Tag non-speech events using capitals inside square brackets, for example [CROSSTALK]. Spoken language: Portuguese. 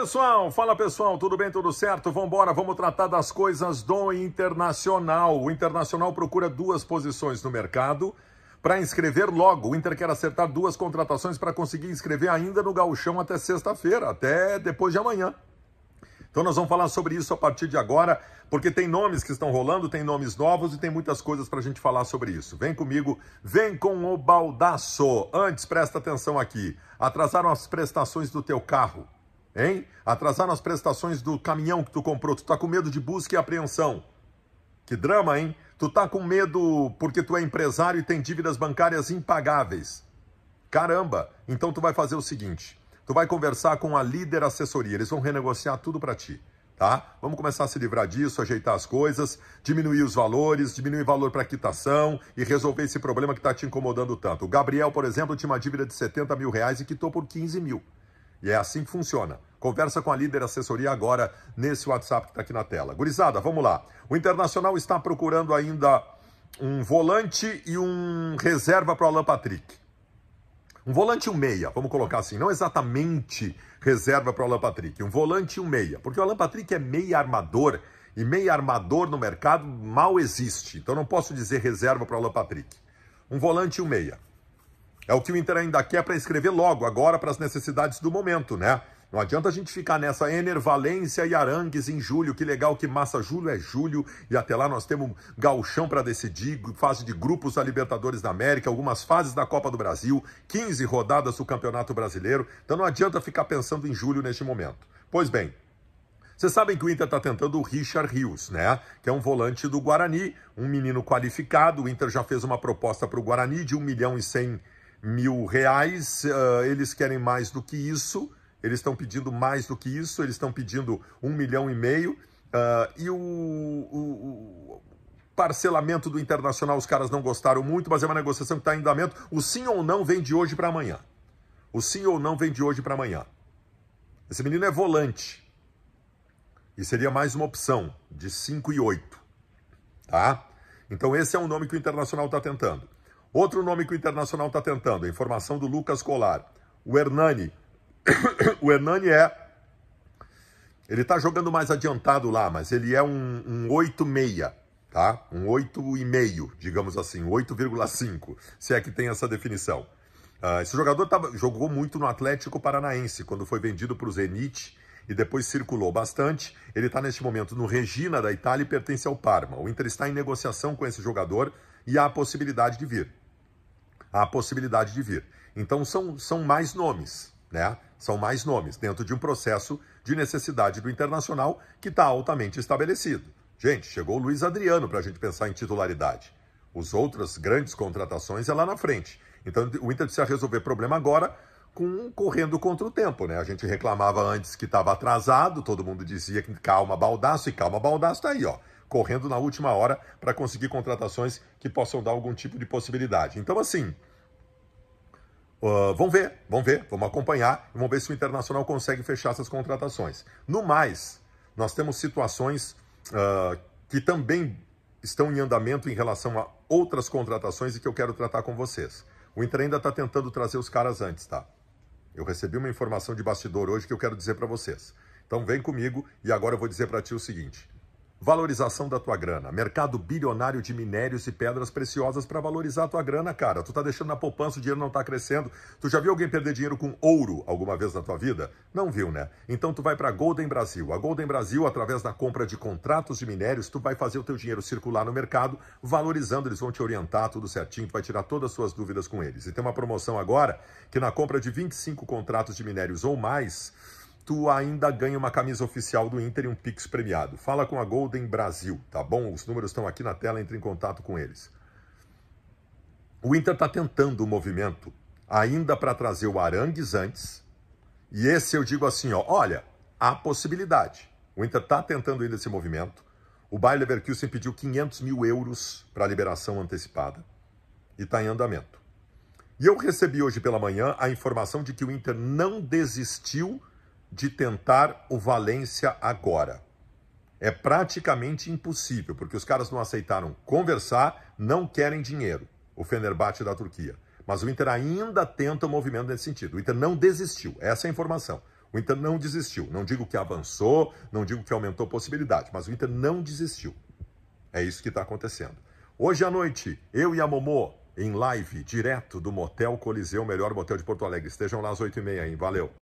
pessoal, fala pessoal, tudo bem, tudo certo? Vamos embora, vamos tratar das coisas do Internacional. O Internacional procura duas posições no mercado para inscrever logo. O Inter quer acertar duas contratações para conseguir inscrever ainda no gauchão até sexta-feira, até depois de amanhã. Então nós vamos falar sobre isso a partir de agora, porque tem nomes que estão rolando, tem nomes novos e tem muitas coisas para a gente falar sobre isso. Vem comigo, vem com o baldaço. Antes, presta atenção aqui. Atrasaram as prestações do teu carro. Hein? Atrasar nas prestações do caminhão que tu comprou. Tu tá com medo de busca e apreensão. Que drama, hein? Tu tá com medo porque tu é empresário e tem dívidas bancárias impagáveis. Caramba! Então tu vai fazer o seguinte: tu vai conversar com a líder assessoria, eles vão renegociar tudo para ti, tá? Vamos começar a se livrar disso, ajeitar as coisas, diminuir os valores, diminuir valor para quitação e resolver esse problema que está te incomodando tanto. O Gabriel, por exemplo, tinha uma dívida de 70 mil reais e quitou por 15 mil. E é assim que funciona. Conversa com a líder assessoria agora nesse WhatsApp que está aqui na tela. Gurizada, vamos lá. O Internacional está procurando ainda um volante e um reserva para o Alan Patrick. Um volante e um meia, vamos colocar assim, não exatamente reserva para o Alan Patrick, um volante e um meia, porque o Alan Patrick é meia armador e meia armador no mercado mal existe, então não posso dizer reserva para o Alan Patrick. Um volante e um meia. É o que o Inter ainda quer para escrever logo, agora para as necessidades do momento, né? Não adianta a gente ficar nessa Enervalência e Arangues em julho. Que legal que massa julho é julho. E até lá nós temos um galchão para decidir, fase de grupos da Libertadores da América, algumas fases da Copa do Brasil, 15 rodadas do Campeonato Brasileiro. Então não adianta ficar pensando em julho neste momento. Pois bem, vocês sabem que o Inter está tentando o Richard Rios, né? Que é um volante do Guarani, um menino qualificado. O Inter já fez uma proposta para o Guarani de 1 milhão e 100 mil mil reais, uh, eles querem mais do que isso, eles estão pedindo mais do que isso, eles estão pedindo um milhão e meio, uh, e o, o, o parcelamento do Internacional os caras não gostaram muito, mas é uma negociação que está em andamento. O sim ou não vem de hoje para amanhã. O sim ou não vem de hoje para amanhã. Esse menino é volante. E seria mais uma opção, de 5 e 8. Tá? Então esse é um nome que o Internacional está tentando. Outro nome que o Internacional está tentando, a informação do Lucas Colar. O Hernani. [COUGHS] o Hernani é. Ele está jogando mais adiantado lá, mas ele é um, um 8,6, tá? Um 8,5, digamos assim, 8,5, se é que tem essa definição. Uh, esse jogador jogou muito no Atlético Paranaense, quando foi vendido para o Zenit e depois circulou bastante. Ele está neste momento no Regina da Itália e pertence ao Parma. O Inter está em negociação com esse jogador e há a possibilidade de vir a possibilidade de vir. Então são, são mais nomes, né? São mais nomes dentro de um processo de necessidade do internacional que está altamente estabelecido. Gente, chegou o Luiz Adriano para a gente pensar em titularidade. Os outras grandes contratações é lá na frente. Então o Inter precisa resolver problema agora com correndo contra o tempo, né? A gente reclamava antes que estava atrasado, todo mundo dizia que calma, baldaço, e calma, baldaço tá aí, ó correndo na última hora para conseguir contratações que possam dar algum tipo de possibilidade. Então, assim, Uh, vamos ver, vamos ver, vamos acompanhar, vamos ver se o Internacional consegue fechar essas contratações. No mais, nós temos situações uh, que também estão em andamento em relação a outras contratações e que eu quero tratar com vocês. O Inter ainda está tentando trazer os caras antes, tá? Eu recebi uma informação de bastidor hoje que eu quero dizer para vocês. Então vem comigo e agora eu vou dizer para ti o seguinte. Valorização da tua grana. Mercado bilionário de minérios e pedras preciosas para valorizar a tua grana, cara. Tu tá deixando na poupança, o dinheiro não tá crescendo. Tu já viu alguém perder dinheiro com ouro alguma vez na tua vida? Não viu, né? Então tu vai para Golden Brasil. A Golden Brasil, através da compra de contratos de minérios, tu vai fazer o teu dinheiro circular no mercado, valorizando, eles vão te orientar tudo certinho, tu vai tirar todas as suas dúvidas com eles. E tem uma promoção agora que na compra de 25 contratos de minérios ou mais, tu ainda ganha uma camisa oficial do Inter e um Pix premiado. Fala com a Golden Brasil, tá bom? Os números estão aqui na tela, entre em contato com eles. O Inter está tentando o um movimento ainda para trazer o Arangues antes. E esse eu digo assim, ó, olha, há possibilidade. O Inter está tentando ainda esse movimento. O Bayer Leverkusen pediu 500 mil euros para liberação antecipada e está em andamento. E eu recebi hoje pela manhã a informação de que o Inter não desistiu de tentar o Valência agora. É praticamente impossível, porque os caras não aceitaram conversar, não querem dinheiro, o Fenerbahçe da Turquia. Mas o Inter ainda tenta o um movimento nesse sentido. O Inter não desistiu, essa é a informação. O Inter não desistiu. Não digo que avançou, não digo que aumentou possibilidade, mas o Inter não desistiu. É isso que está acontecendo. Hoje à noite, eu e a Momô, em live, direto do Motel Coliseu, melhor motel de Porto Alegre. Estejam lá às 8h30, hein? Valeu!